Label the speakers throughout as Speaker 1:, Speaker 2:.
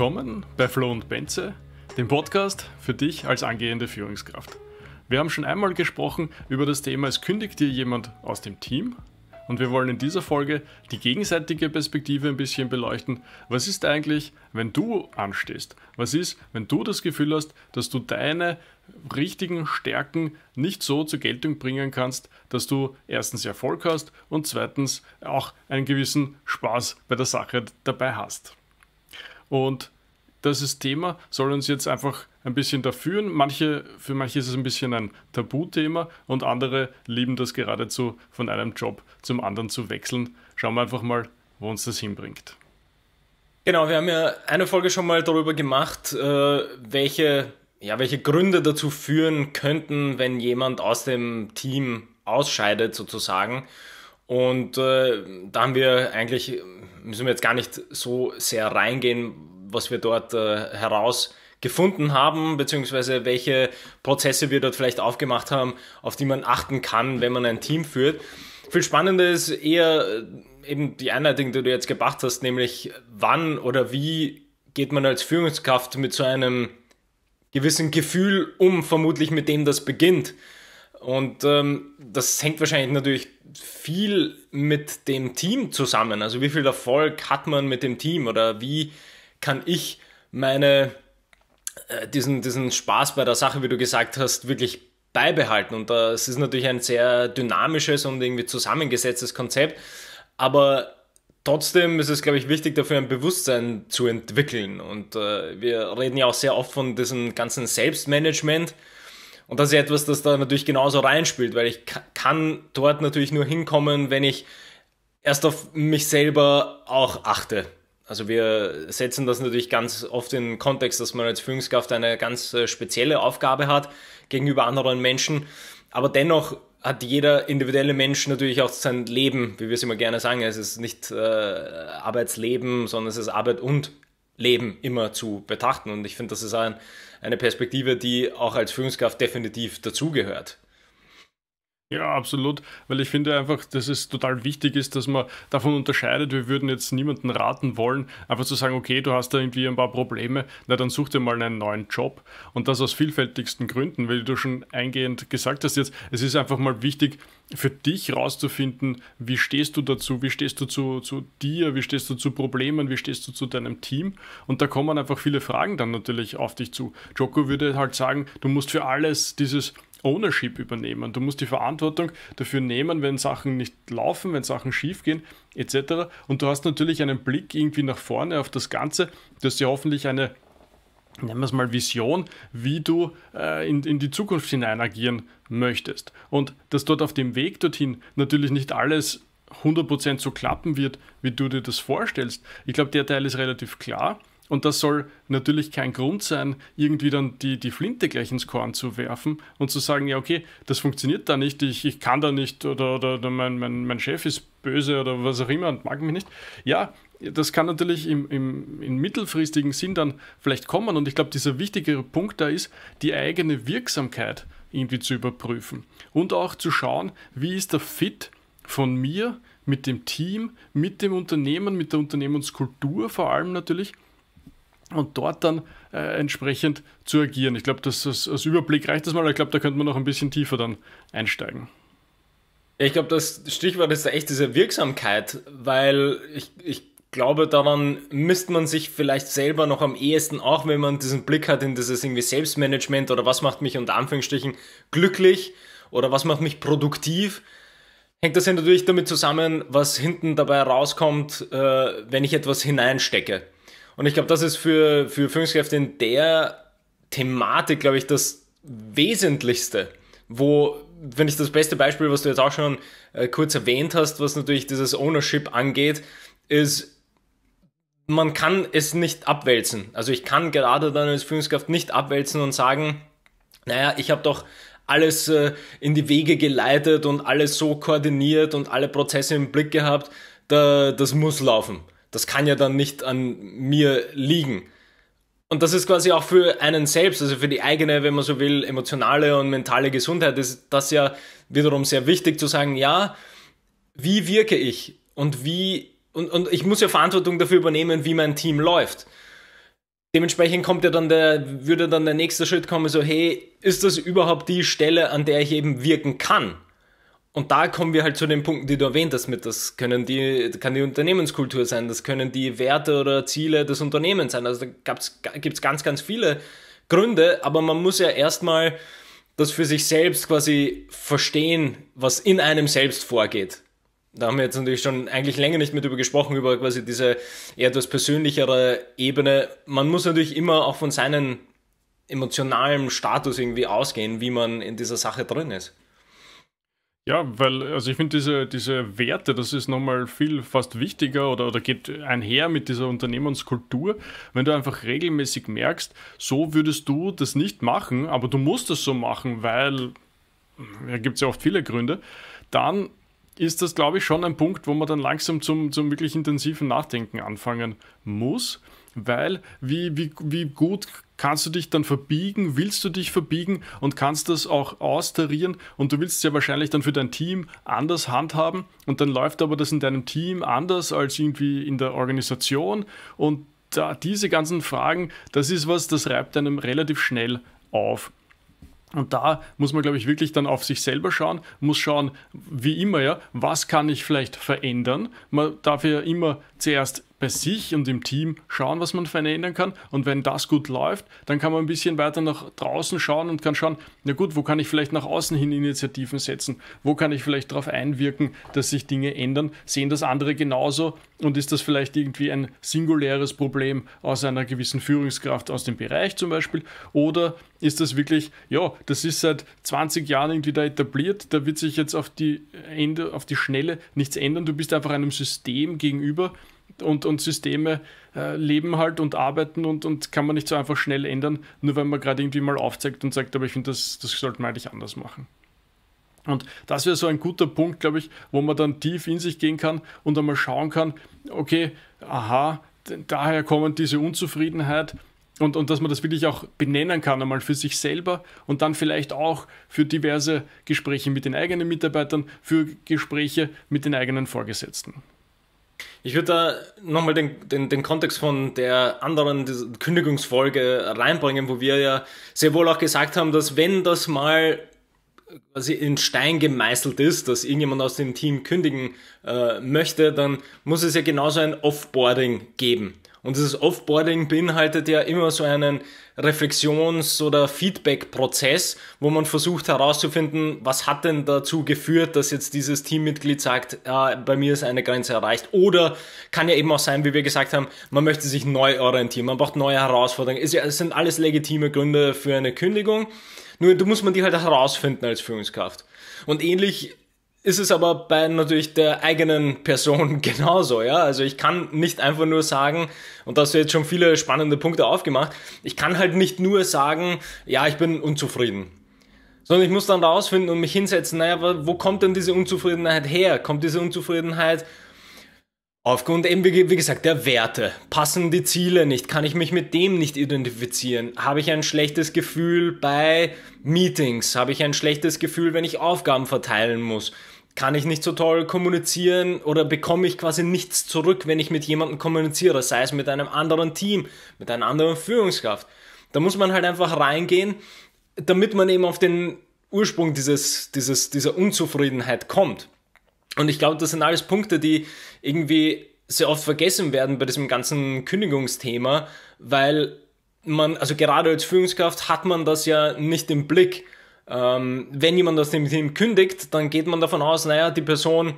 Speaker 1: willkommen bei Flo und Benze, dem Podcast für dich als angehende Führungskraft. Wir haben schon einmal gesprochen über das Thema, es kündigt dir jemand aus dem Team. Und wir wollen in dieser Folge die gegenseitige Perspektive ein bisschen beleuchten. Was ist eigentlich, wenn du anstehst? Was ist, wenn du das Gefühl hast, dass du deine richtigen Stärken nicht so zur Geltung bringen kannst, dass du erstens Erfolg hast und zweitens auch einen gewissen Spaß bei der Sache dabei hast? Und das Thema soll uns jetzt einfach ein bisschen da führen. Manche, für manche ist es ein bisschen ein Tabuthema und andere lieben das geradezu, von einem Job zum anderen zu wechseln. Schauen wir einfach mal, wo uns das hinbringt.
Speaker 2: Genau, wir haben ja eine Folge schon mal darüber gemacht, äh, welche, ja, welche Gründe dazu führen könnten, wenn jemand aus dem Team ausscheidet sozusagen. Und äh, da haben wir eigentlich müssen wir jetzt gar nicht so sehr reingehen, was wir dort äh, herausgefunden haben, beziehungsweise welche Prozesse wir dort vielleicht aufgemacht haben, auf die man achten kann, wenn man ein Team führt. Viel spannender ist eher äh, eben die Einleitung, die du jetzt gebracht hast, nämlich wann oder wie geht man als Führungskraft mit so einem gewissen Gefühl um, vermutlich mit dem das beginnt. Und ähm, das hängt wahrscheinlich natürlich viel mit dem Team zusammen. Also wie viel Erfolg hat man mit dem Team oder wie kann ich meine, äh, diesen, diesen Spaß bei der Sache, wie du gesagt hast, wirklich beibehalten. Und das äh, ist natürlich ein sehr dynamisches und irgendwie zusammengesetztes Konzept. Aber trotzdem ist es, glaube ich, wichtig, dafür ein Bewusstsein zu entwickeln. Und äh, wir reden ja auch sehr oft von diesem ganzen Selbstmanagement. Und das ist etwas, das da natürlich genauso reinspielt, weil ich kann dort natürlich nur hinkommen, wenn ich erst auf mich selber auch achte. Also wir setzen das natürlich ganz oft in den Kontext, dass man als Führungskraft eine ganz äh, spezielle Aufgabe hat gegenüber anderen Menschen. Aber dennoch hat jeder individuelle Mensch natürlich auch sein Leben, wie wir es immer gerne sagen. Es ist nicht äh, Arbeitsleben, sondern es ist Arbeit und Leben immer zu betrachten. Und ich finde, das ist ein eine Perspektive, die auch als Führungskraft definitiv dazugehört.
Speaker 1: Ja, absolut, weil ich finde einfach, dass es total wichtig ist, dass man davon unterscheidet. Wir würden jetzt niemanden raten wollen, einfach zu sagen, okay, du hast da irgendwie ein paar Probleme, na dann such dir mal einen neuen Job. Und das aus vielfältigsten Gründen, weil du schon eingehend gesagt hast jetzt, es ist einfach mal wichtig, für dich rauszufinden, wie stehst du dazu, wie stehst du zu, zu dir, wie stehst du zu Problemen, wie stehst du zu deinem Team. Und da kommen einfach viele Fragen dann natürlich auf dich zu. Joko würde halt sagen, du musst für alles dieses Ownership übernehmen. Du musst die Verantwortung dafür nehmen, wenn Sachen nicht laufen, wenn Sachen schief gehen, etc. Und du hast natürlich einen Blick irgendwie nach vorne auf das Ganze. Du hast ja hoffentlich eine, nennen wir es mal, Vision, wie du äh, in, in die Zukunft hinein agieren möchtest. Und dass dort auf dem Weg dorthin natürlich nicht alles 100% so klappen wird, wie du dir das vorstellst. Ich glaube, der Teil ist relativ klar. Und das soll natürlich kein Grund sein, irgendwie dann die, die Flinte gleich ins Korn zu werfen und zu sagen, ja, okay, das funktioniert da nicht, ich, ich kann da nicht oder, oder, oder mein, mein, mein Chef ist böse oder was auch immer und mag mich nicht. Ja, das kann natürlich im, im, im, mittelfristigen Sinn dann vielleicht kommen. Und ich glaube, dieser wichtigere Punkt da ist, die eigene Wirksamkeit irgendwie zu überprüfen. Und auch zu schauen, wie ist der Fit von mir mit dem Team, mit dem Unternehmen, mit der Unternehmenskultur vor allem natürlich und dort dann äh, entsprechend zu agieren. Ich glaube, das, als Überblick reicht das mal, aber ich glaube, da könnte man noch ein bisschen tiefer dann einsteigen. Ich glaube, das Stichwort ist da echt diese Wirksamkeit, weil ich, ich
Speaker 2: glaube, daran misst man sich vielleicht selber noch am ehesten, auch wenn man diesen Blick hat in dieses irgendwie Selbstmanagement oder was macht mich unter Anführungsstrichen glücklich oder was macht mich produktiv. Hängt das ja natürlich damit zusammen, was hinten dabei rauskommt, äh, wenn ich etwas hineinstecke. Und ich glaube, das ist für, für Führungskräfte in der Thematik, glaube ich, das Wesentlichste, wo wenn ich das beste Beispiel, was du jetzt auch schon äh, kurz erwähnt hast, was natürlich dieses Ownership angeht, ist, man kann es nicht abwälzen. Also ich kann gerade dann als Führungskraft nicht abwälzen und sagen, naja, ich habe doch alles äh, in die Wege geleitet und alles so koordiniert und alle Prozesse im Blick gehabt, da, das muss laufen das kann ja dann nicht an mir liegen. Und das ist quasi auch für einen selbst, also für die eigene, wenn man so will, emotionale und mentale Gesundheit, ist das ja wiederum sehr wichtig zu sagen, ja, wie wirke ich und wie, und, und ich muss ja Verantwortung dafür übernehmen, wie mein Team läuft. Dementsprechend kommt ja dann der, würde dann der nächste Schritt kommen, so, hey, ist das überhaupt die Stelle, an der ich eben wirken kann? Und da kommen wir halt zu den Punkten, die du erwähnt hast mit, das können die, kann die Unternehmenskultur sein, das können die Werte oder Ziele des Unternehmens sein. Also da gibt es ganz, ganz viele Gründe, aber man muss ja erstmal das für sich selbst quasi verstehen, was in einem selbst vorgeht. Da haben wir jetzt natürlich schon eigentlich länger nicht mit über gesprochen, über quasi diese eher etwas persönlichere Ebene. Man muss natürlich immer auch von seinem emotionalen Status irgendwie ausgehen, wie man in dieser Sache drin ist.
Speaker 1: Ja, weil, also ich finde diese, diese Werte, das ist nochmal viel fast wichtiger oder, oder geht einher mit dieser Unternehmenskultur, wenn du einfach regelmäßig merkst, so würdest du das nicht machen, aber du musst es so machen, weil, da gibt es ja oft viele Gründe, dann ist das, glaube ich, schon ein Punkt, wo man dann langsam zum, zum wirklich intensiven Nachdenken anfangen muss, weil wie, wie, wie gut kannst du dich dann verbiegen, willst du dich verbiegen und kannst das auch austarieren und du willst es ja wahrscheinlich dann für dein Team anders handhaben und dann läuft aber das in deinem Team anders als irgendwie in der Organisation und da, diese ganzen Fragen, das ist was, das reibt einem relativ schnell auf. Und da muss man, glaube ich, wirklich dann auf sich selber schauen, muss schauen, wie immer ja, was kann ich vielleicht verändern. Man darf ja immer zuerst bei sich und im Team schauen, was man verändern kann. Und wenn das gut läuft, dann kann man ein bisschen weiter nach draußen schauen und kann schauen, na gut, wo kann ich vielleicht nach außen hin Initiativen setzen? Wo kann ich vielleicht darauf einwirken, dass sich Dinge ändern? Sehen das andere genauso? Und ist das vielleicht irgendwie ein singuläres Problem aus einer gewissen Führungskraft aus dem Bereich zum Beispiel? Oder ist das wirklich, ja, das ist seit 20 Jahren irgendwie da etabliert, da wird sich jetzt auf die, Ende, auf die Schnelle nichts ändern. Du bist einfach einem System gegenüber, und, und Systeme äh, leben halt und arbeiten und, und kann man nicht so einfach schnell ändern, nur wenn man gerade irgendwie mal aufzeigt und sagt, aber ich finde, das, das sollte man eigentlich anders machen. Und das wäre so ein guter Punkt, glaube ich, wo man dann tief in sich gehen kann und einmal schauen kann, okay, aha, daher kommen diese Unzufriedenheit und, und dass man das wirklich auch benennen kann, einmal für sich selber und dann vielleicht auch für diverse Gespräche mit den eigenen Mitarbeitern, für Gespräche mit den eigenen Vorgesetzten.
Speaker 2: Ich würde da nochmal den, den, den Kontext von der anderen Kündigungsfolge reinbringen, wo wir ja sehr wohl auch gesagt haben, dass wenn das mal quasi in Stein gemeißelt ist, dass irgendjemand aus dem Team kündigen äh, möchte, dann muss es ja genauso ein Offboarding geben. Und dieses Offboarding beinhaltet ja immer so einen Reflexions- oder Feedback-Prozess, wo man versucht herauszufinden, was hat denn dazu geführt, dass jetzt dieses Teammitglied sagt, ah, bei mir ist eine Grenze erreicht. Oder kann ja eben auch sein, wie wir gesagt haben, man möchte sich neu orientieren, man braucht neue Herausforderungen. Es sind alles legitime Gründe für eine Kündigung. Nur du musst man die halt herausfinden als Führungskraft. Und ähnlich ist es aber bei natürlich der eigenen Person genauso, ja. Also ich kann nicht einfach nur sagen, und da hast du jetzt schon viele spannende Punkte aufgemacht, ich kann halt nicht nur sagen, ja, ich bin unzufrieden. Sondern ich muss dann rausfinden und mich hinsetzen, naja, wo kommt denn diese Unzufriedenheit her? Kommt diese Unzufriedenheit aufgrund eben, wie gesagt, der Werte? Passen die Ziele nicht? Kann ich mich mit dem nicht identifizieren? Habe ich ein schlechtes Gefühl bei Meetings? Habe ich ein schlechtes Gefühl, wenn ich Aufgaben verteilen muss? kann ich nicht so toll kommunizieren oder bekomme ich quasi nichts zurück, wenn ich mit jemandem kommuniziere, sei es mit einem anderen Team, mit einer anderen Führungskraft. Da muss man halt einfach reingehen, damit man eben auf den Ursprung dieses, dieses, dieser Unzufriedenheit kommt. Und ich glaube, das sind alles Punkte, die irgendwie sehr oft vergessen werden bei diesem ganzen Kündigungsthema, weil man, also gerade als Führungskraft hat man das ja nicht im Blick. Ähm, wenn jemand aus dem Team kündigt, dann geht man davon aus, naja, die Person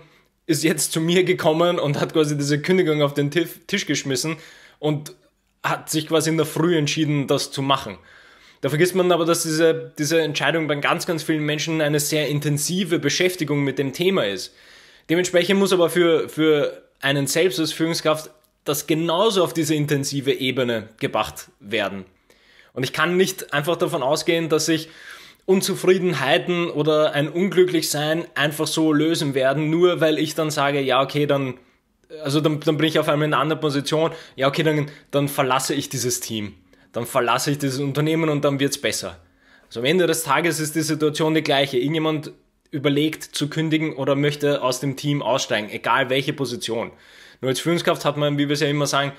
Speaker 2: ist jetzt zu mir gekommen und hat quasi diese Kündigung auf den Tisch geschmissen und hat sich quasi in der Früh entschieden, das zu machen. Da vergisst man aber, dass diese, diese Entscheidung bei ganz, ganz vielen Menschen eine sehr intensive Beschäftigung mit dem Thema ist. Dementsprechend muss aber für, für einen selbst als Führungskraft das genauso auf diese intensive Ebene gebracht werden. Und ich kann nicht einfach davon ausgehen, dass ich Unzufriedenheiten oder ein Unglücklichsein einfach so lösen werden, nur weil ich dann sage, ja, okay, dann, also dann, dann bin ich auf einmal in einer anderen Position, ja, okay, dann, dann verlasse ich dieses Team, dann verlasse ich dieses Unternehmen und dann wird es besser. Also am Ende des Tages ist die Situation die gleiche. Irgendjemand überlegt zu kündigen oder möchte aus dem Team aussteigen, egal welche Position. Nur als Führungskraft hat man, wie wir es ja immer sagen,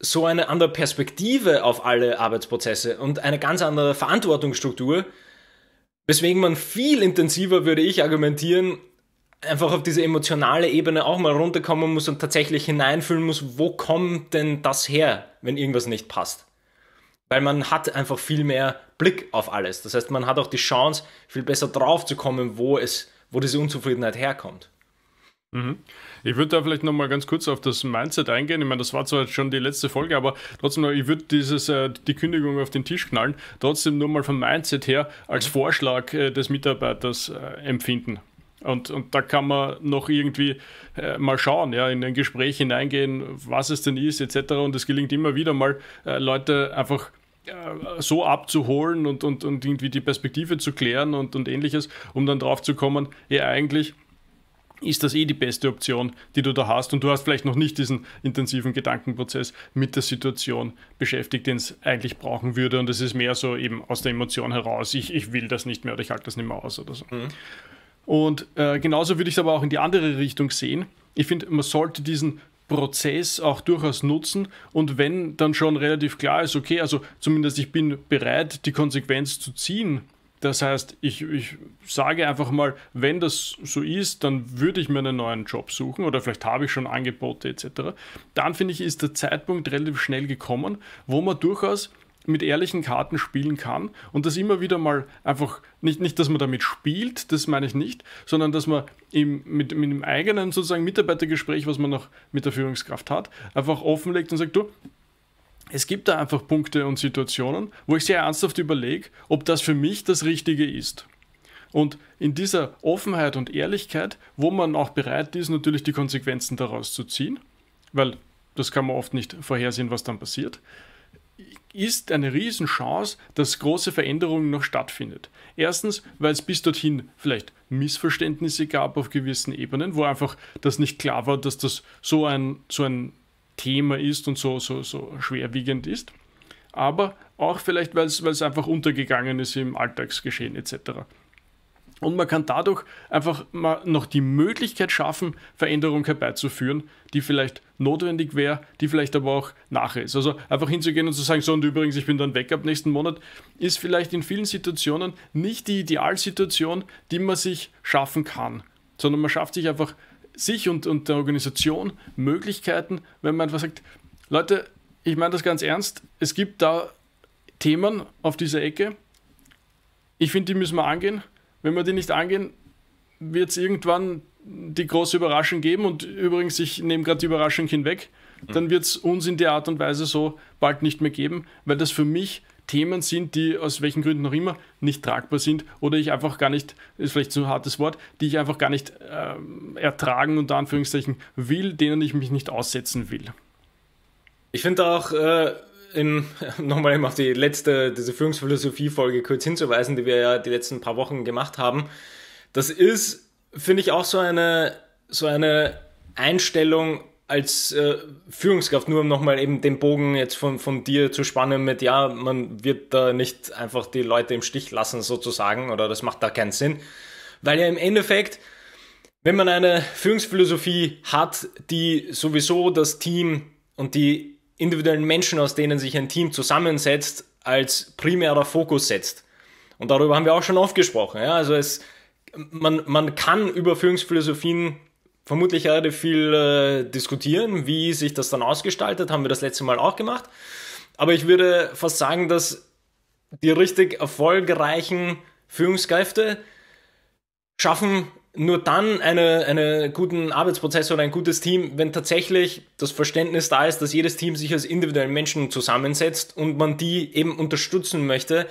Speaker 2: so eine andere Perspektive auf alle Arbeitsprozesse und eine ganz andere Verantwortungsstruktur, Weswegen man viel intensiver, würde ich argumentieren, einfach auf diese emotionale Ebene auch mal runterkommen muss und tatsächlich hineinfühlen muss, wo kommt denn das her, wenn irgendwas nicht passt. Weil man hat einfach viel mehr Blick auf alles. Das heißt, man hat auch die Chance, viel besser drauf zu kommen, wo es, wo diese Unzufriedenheit herkommt.
Speaker 1: Mhm. Ich würde da vielleicht nochmal ganz kurz auf das Mindset eingehen. Ich meine, das war zwar jetzt schon die letzte Folge, aber trotzdem, ich würde dieses, äh, die Kündigung auf den Tisch knallen, trotzdem nur mal vom Mindset her als mhm. Vorschlag äh, des Mitarbeiters äh, empfinden. Und, und da kann man noch irgendwie äh, mal schauen, ja, in ein Gespräch hineingehen, was es denn ist, etc. Und es gelingt immer wieder mal, äh, Leute einfach äh, so abzuholen und, und, und irgendwie die Perspektive zu klären und, und ähnliches, um dann drauf zu kommen, ja, eigentlich ist das eh die beste Option, die du da hast. Und du hast vielleicht noch nicht diesen intensiven Gedankenprozess mit der Situation beschäftigt, den es eigentlich brauchen würde. Und es ist mehr so eben aus der Emotion heraus, ich, ich will das nicht mehr oder ich halte das nicht mehr aus oder so. Mhm. Und äh, genauso würde ich es aber auch in die andere Richtung sehen. Ich finde, man sollte diesen Prozess auch durchaus nutzen und wenn dann schon relativ klar ist, okay, also zumindest ich bin bereit, die Konsequenz zu ziehen das heißt, ich, ich sage einfach mal, wenn das so ist, dann würde ich mir einen neuen Job suchen oder vielleicht habe ich schon Angebote etc. Dann finde ich, ist der Zeitpunkt relativ schnell gekommen, wo man durchaus mit ehrlichen Karten spielen kann und das immer wieder mal einfach, nicht, nicht dass man damit spielt, das meine ich nicht, sondern dass man im, mit, mit dem eigenen sozusagen Mitarbeitergespräch, was man noch mit der Führungskraft hat, einfach offenlegt und sagt, du, es gibt da einfach Punkte und Situationen, wo ich sehr ernsthaft überlege, ob das für mich das Richtige ist. Und in dieser Offenheit und Ehrlichkeit, wo man auch bereit ist, natürlich die Konsequenzen daraus zu ziehen, weil das kann man oft nicht vorhersehen, was dann passiert, ist eine Riesenchance, dass große Veränderungen noch stattfindet. Erstens, weil es bis dorthin vielleicht Missverständnisse gab auf gewissen Ebenen, wo einfach das nicht klar war, dass das so ein, so ein Thema ist und so, so, so schwerwiegend ist. Aber auch vielleicht, weil es einfach untergegangen ist im Alltagsgeschehen etc. Und man kann dadurch einfach mal noch die Möglichkeit schaffen, Veränderung herbeizuführen, die vielleicht notwendig wäre, die vielleicht aber auch nachher ist. Also einfach hinzugehen und zu sagen, so und übrigens, ich bin dann weg ab nächsten Monat, ist vielleicht in vielen Situationen nicht die Idealsituation, die man sich schaffen kann, sondern man schafft sich einfach sich und, und der Organisation Möglichkeiten, wenn man einfach sagt, Leute, ich meine das ganz ernst, es gibt da Themen auf dieser Ecke, ich finde, die müssen wir angehen. Wenn wir die nicht angehen, wird es irgendwann die große Überraschung geben und übrigens, ich nehme gerade die Überraschung hinweg, dann wird es uns in der Art und Weise so bald nicht mehr geben, weil das für mich Themen sind, die aus welchen Gründen noch immer nicht tragbar sind oder ich einfach gar nicht, ist vielleicht so ein hartes Wort, die ich einfach gar nicht ähm, ertragen und Anführungszeichen will, denen ich mich nicht aussetzen will. Ich finde auch, äh, nochmal eben auf die letzte, diese Führungsphilosophie-Folge
Speaker 2: kurz hinzuweisen, die wir ja die letzten paar Wochen gemacht haben, das ist, finde ich, auch so eine, so eine Einstellung, als äh, Führungskraft, nur um nochmal eben den Bogen jetzt von, von dir zu spannen mit, ja, man wird da nicht einfach die Leute im Stich lassen sozusagen oder das macht da keinen Sinn, weil ja im Endeffekt, wenn man eine Führungsphilosophie hat, die sowieso das Team und die individuellen Menschen, aus denen sich ein Team zusammensetzt, als primärer Fokus setzt. Und darüber haben wir auch schon oft gesprochen. Ja? Also es, man, man kann über Führungsphilosophien vermutlich relativ viel äh, diskutieren, wie sich das dann ausgestaltet, haben wir das letzte Mal auch gemacht. Aber ich würde fast sagen, dass die richtig erfolgreichen Führungskräfte schaffen nur dann einen eine guten Arbeitsprozess oder ein gutes Team, wenn tatsächlich das Verständnis da ist, dass jedes Team sich als individuellen Menschen zusammensetzt und man die eben unterstützen möchte,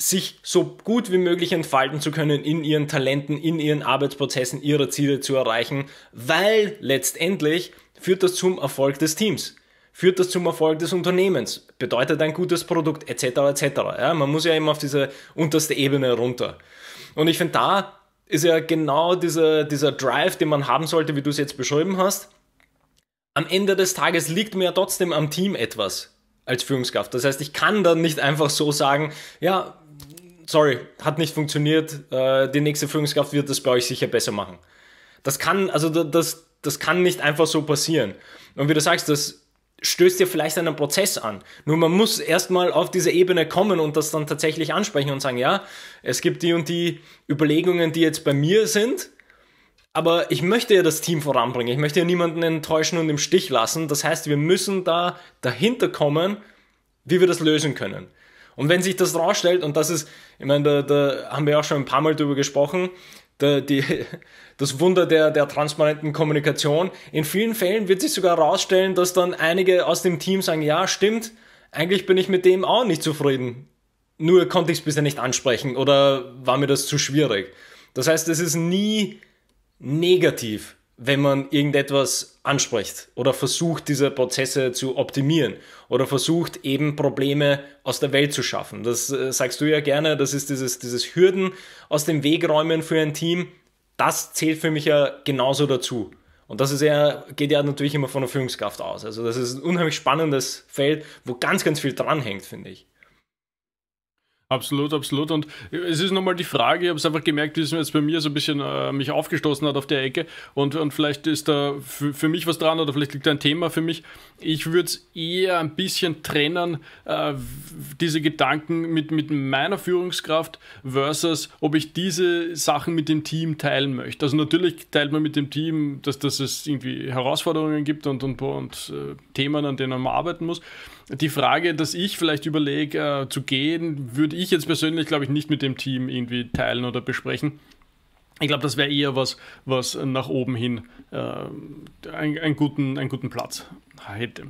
Speaker 2: sich so gut wie möglich entfalten zu können in ihren Talenten, in ihren Arbeitsprozessen, ihre Ziele zu erreichen, weil letztendlich führt das zum Erfolg des Teams, führt das zum Erfolg des Unternehmens, bedeutet ein gutes Produkt etc. etc. Ja, man muss ja immer auf diese unterste Ebene runter. Und ich finde, da ist ja genau dieser, dieser Drive, den man haben sollte, wie du es jetzt beschrieben hast. Am Ende des Tages liegt mir ja trotzdem am Team etwas als Führungskraft. Das heißt, ich kann dann nicht einfach so sagen, ja, sorry, hat nicht funktioniert. Äh, die nächste Führungskraft wird das bei euch sicher besser machen. Das kann, also das, das kann nicht einfach so passieren. Und wie du sagst, das stößt dir vielleicht einen Prozess an. Nur man muss erstmal auf diese Ebene kommen und das dann tatsächlich ansprechen und sagen, ja, es gibt die und die Überlegungen, die jetzt bei mir sind, aber ich möchte ja das Team voranbringen. Ich möchte ja niemanden enttäuschen und im Stich lassen. Das heißt, wir müssen da dahinter kommen, wie wir das lösen können. Und wenn sich das rausstellt, und das ist, ich meine, da, da haben wir auch schon ein paar Mal drüber gesprochen, da, die, das Wunder der, der transparenten Kommunikation. In vielen Fällen wird sich sogar rausstellen, dass dann einige aus dem Team sagen, ja, stimmt, eigentlich bin ich mit dem auch nicht zufrieden. Nur konnte ich es bisher nicht ansprechen oder war mir das zu schwierig. Das heißt, es ist nie negativ wenn man irgendetwas anspricht oder versucht, diese Prozesse zu optimieren oder versucht, eben Probleme aus der Welt zu schaffen. Das äh, sagst du ja gerne, das ist dieses, dieses Hürden aus dem Weg räumen für ein Team. Das zählt für mich ja genauso dazu. Und das ist ja, geht ja natürlich immer von der Führungskraft aus. Also das ist ein
Speaker 1: unheimlich spannendes Feld, wo ganz, ganz viel dranhängt, finde ich. Absolut, absolut. Und es ist nochmal die Frage, ich habe es einfach gemerkt, wie es mir jetzt bei mir so ein bisschen äh, mich aufgestoßen hat auf der Ecke. Und, und vielleicht ist da für, mich was dran oder vielleicht liegt da ein Thema für mich. Ich würde es eher ein bisschen trennen, äh, diese Gedanken mit, mit meiner Führungskraft versus, ob ich diese Sachen mit dem Team teilen möchte. Also natürlich teilt man mit dem Team, dass, dass es irgendwie Herausforderungen gibt und, und, und äh, Themen, an denen man arbeiten muss. Die Frage, dass ich vielleicht überlege äh, zu gehen, würde ich ich jetzt persönlich, glaube ich, nicht mit dem Team irgendwie teilen oder besprechen. Ich glaube, das wäre eher was, was nach oben hin äh, einen, einen, guten, einen guten Platz hätte.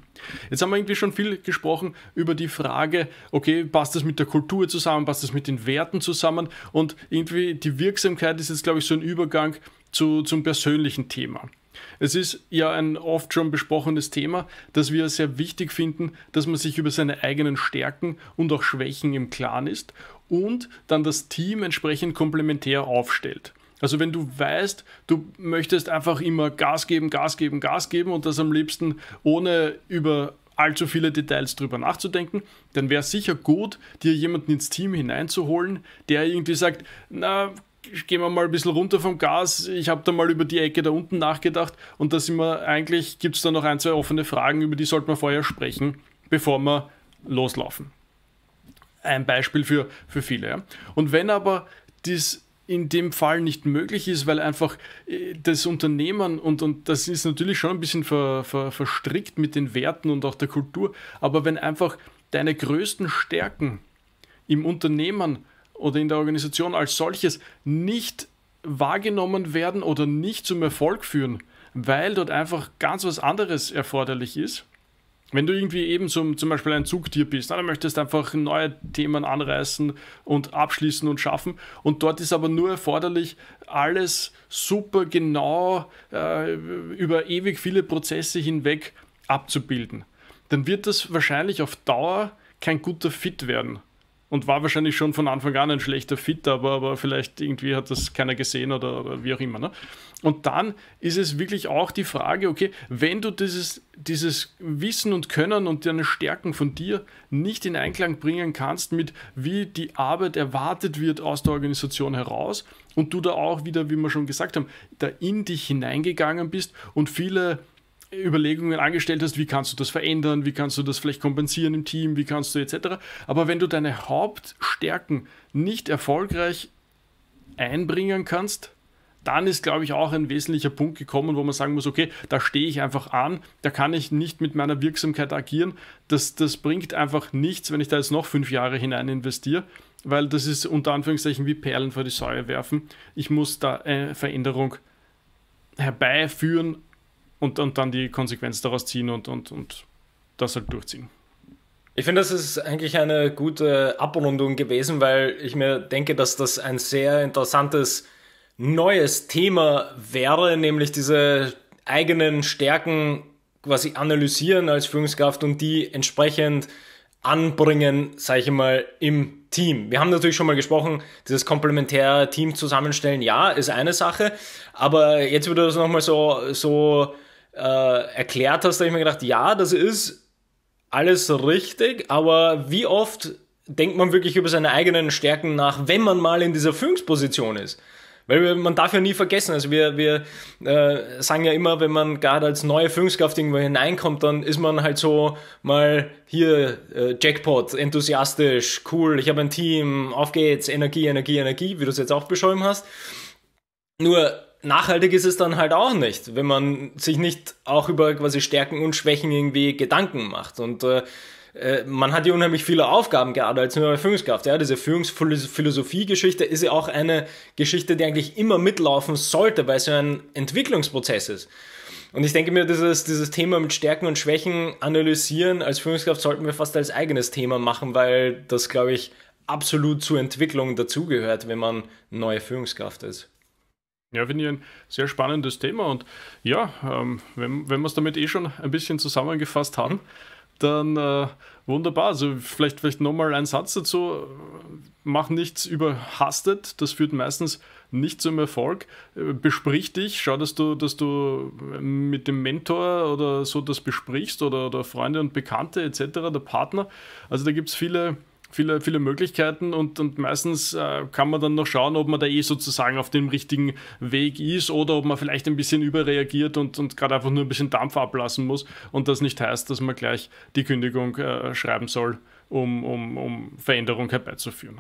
Speaker 1: Jetzt haben wir irgendwie schon viel gesprochen über die Frage, okay, passt das mit der Kultur zusammen, passt das mit den Werten zusammen und irgendwie die Wirksamkeit ist jetzt, glaube ich, so ein Übergang zu, zum persönlichen Thema. Es ist ja ein oft schon besprochenes Thema, das wir sehr wichtig finden, dass man sich über seine eigenen Stärken und auch Schwächen im Klaren ist und dann das Team entsprechend komplementär aufstellt. Also wenn du weißt, du möchtest einfach immer Gas geben, Gas geben, Gas geben und das am liebsten ohne über allzu viele Details drüber nachzudenken, dann wäre es sicher gut, dir jemanden ins Team hineinzuholen, der irgendwie sagt, na, gehen wir mal ein bisschen runter vom Gas. Ich habe da mal über die Ecke da unten nachgedacht und da sind wir eigentlich, gibt es da noch ein, zwei offene Fragen, über die sollte man vorher sprechen, bevor wir loslaufen. Ein Beispiel für, für viele. Ja. Und wenn aber das in dem Fall nicht möglich ist, weil einfach äh, das Unternehmen und, und das ist natürlich schon ein bisschen ver, ver, verstrickt mit den Werten und auch der Kultur, aber wenn einfach deine größten Stärken im Unternehmen oder in der Organisation als solches nicht wahrgenommen werden oder nicht zum Erfolg führen, weil dort einfach ganz was anderes erforderlich ist. Wenn du irgendwie eben zum, zum Beispiel ein Zugtier bist, dann möchtest du einfach neue Themen anreißen und abschließen und schaffen. Und dort ist aber nur erforderlich, alles super genau äh, über ewig viele Prozesse hinweg abzubilden. Dann wird das wahrscheinlich auf Dauer kein guter Fit werden und war wahrscheinlich schon von Anfang an ein schlechter Fit, aber, aber vielleicht irgendwie hat das keiner gesehen oder, oder wie auch immer. Ne? Und dann ist es wirklich auch die Frage, okay, wenn du dieses, dieses Wissen und Können und deine Stärken von dir nicht in Einklang bringen kannst mit, wie die Arbeit erwartet wird aus der Organisation heraus und du da auch wieder, wie wir schon gesagt haben, da in dich hineingegangen bist und viele Überlegungen angestellt hast, wie kannst du das verändern, wie kannst du das vielleicht kompensieren im Team, wie kannst du etc. Aber wenn du deine Hauptstärken nicht erfolgreich einbringen kannst, dann ist, glaube ich, auch ein wesentlicher Punkt gekommen, wo man sagen muss, okay, da stehe ich einfach an, da kann ich nicht mit meiner Wirksamkeit agieren. Das, das bringt einfach nichts, wenn ich da jetzt noch fünf Jahre hinein investiere, weil das ist unter Anführungszeichen wie Perlen vor die Säue werfen. Ich muss da eine Veränderung herbeiführen und, und dann die Konsequenz daraus ziehen und, und, und das halt durchziehen. Ich finde, das ist eigentlich eine gute Abrundung gewesen,
Speaker 2: weil ich mir denke, dass das ein sehr interessantes neues Thema wäre, nämlich diese eigenen Stärken quasi analysieren als Führungskraft und die entsprechend anbringen, sage ich mal, im Team. Wir haben natürlich schon mal gesprochen, dieses komplementäre Team zusammenstellen, ja, ist eine Sache, aber jetzt würde das nochmal so, so äh, erklärt hast, habe ich mir gedacht, ja, das ist alles richtig, aber wie oft denkt man wirklich über seine eigenen Stärken nach, wenn man mal in dieser Führungsposition ist? Weil man darf ja nie vergessen, also wir, wir äh, sagen ja immer, wenn man gerade als neue Führungskraft irgendwo hineinkommt, dann ist man halt so mal hier äh, Jackpot, enthusiastisch, cool, ich habe ein Team, auf geht's, Energie, Energie, Energie, wie du es jetzt auch beschrieben hast. Nur nachhaltig ist es dann halt auch nicht, wenn man sich nicht auch über quasi Stärken und Schwächen irgendwie Gedanken macht. Und äh, äh man hat ja unheimlich viele Aufgaben, gerade als Führungskraft. Ja, diese Führungsphilosophie-Geschichte ist ja auch eine Geschichte, die eigentlich immer mitlaufen sollte, weil es ja ein Entwicklungsprozess ist. Und ich denke mir, dieses, dieses Thema mit Stärken und Schwächen analysieren als Führungskraft sollten wir fast als eigenes Thema machen, weil das, glaube ich, absolut zur
Speaker 1: Entwicklung dazugehört, wenn man neue Führungskraft ist. Ja, finde ich ein sehr spannendes Thema und ja, ähm, wenn, wenn wir es damit eh schon ein bisschen zusammengefasst haben, dann äh, wunderbar. Also vielleicht, vielleicht nochmal ein Satz dazu. Mach nichts überhastet, das führt meistens nicht zum Erfolg. Äh, besprich dich, schau, dass du, dass du mit dem Mentor oder so das besprichst oder, oder Freunde und Bekannte etc., der Partner. Also da gibt es viele viele, viele Möglichkeiten und, und meistens äh, kann man dann noch schauen, ob man da eh sozusagen auf dem richtigen Weg ist oder ob man vielleicht ein bisschen überreagiert und, und gerade einfach nur ein bisschen Dampf ablassen muss und das nicht heißt, dass man gleich die Kündigung äh, schreiben soll, um, um, um Veränderung herbeizuführen.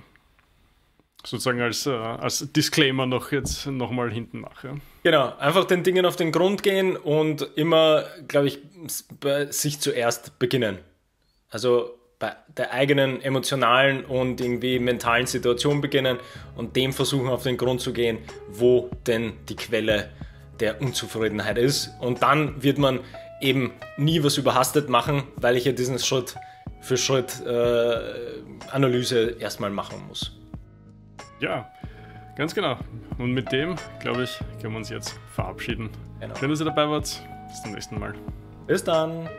Speaker 1: Sozusagen als, äh, als Disclaimer noch jetzt nochmal hinten nach. Ja.
Speaker 2: Genau, einfach den Dingen auf den Grund gehen und immer, glaube ich, sich zuerst beginnen. Also bei der eigenen emotionalen und irgendwie mentalen Situation beginnen und dem versuchen auf den Grund zu gehen, wo denn die Quelle der Unzufriedenheit ist. Und dann wird man eben nie was überhastet machen, weil ich ja diesen Schritt für Schritt äh, Analyse erstmal machen muss.
Speaker 1: Ja, ganz genau. Und mit dem, glaube ich, können wir uns jetzt verabschieden. Genau. Schön, dass ihr dabei wart. Bis zum nächsten Mal. Bis dann.